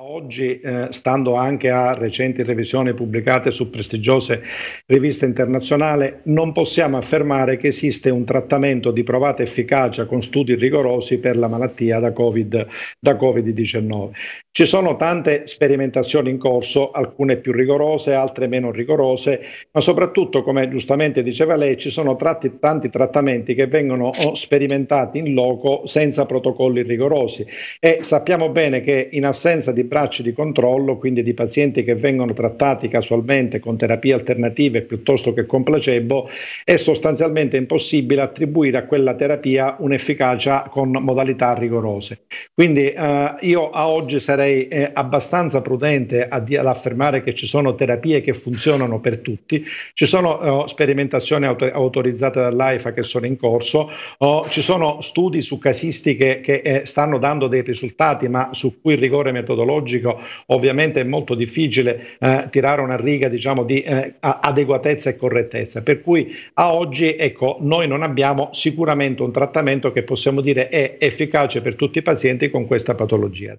oggi, eh, stando anche a recenti revisioni pubblicate su prestigiose riviste internazionali, non possiamo affermare che esiste un trattamento di provata efficacia con studi rigorosi per la malattia da, COVID, da Covid-19. Ci sono tante sperimentazioni in corso, alcune più rigorose, altre meno rigorose, ma soprattutto, come giustamente diceva lei, ci sono tratti, tanti trattamenti che vengono oh, sperimentati in loco senza protocolli rigorosi e sappiamo bene che in assenza di bracci di controllo, quindi di pazienti che vengono trattati casualmente con terapie alternative piuttosto che con placebo, è sostanzialmente impossibile attribuire a quella terapia un'efficacia con modalità rigorose. Quindi eh, io a oggi sarei eh, abbastanza prudente ad, ad, affermare che ci sono terapie che funzionano per tutti, ci sono eh, sperimentazioni autor- autorizzate dall'AIFA che sono in corso, oh, ci sono studi su casistiche che eh, stanno dando dei risultati ma su cui il rigore metodologico tecnologico, ovviamente è molto difficile eh, tirare una riga diciamo, di eh, adeguatezza e correttezza. Per cui a oggi ecco, noi non abbiamo sicuramente un trattamento che possiamo dire è efficace per tutti i pazienti con questa patologia.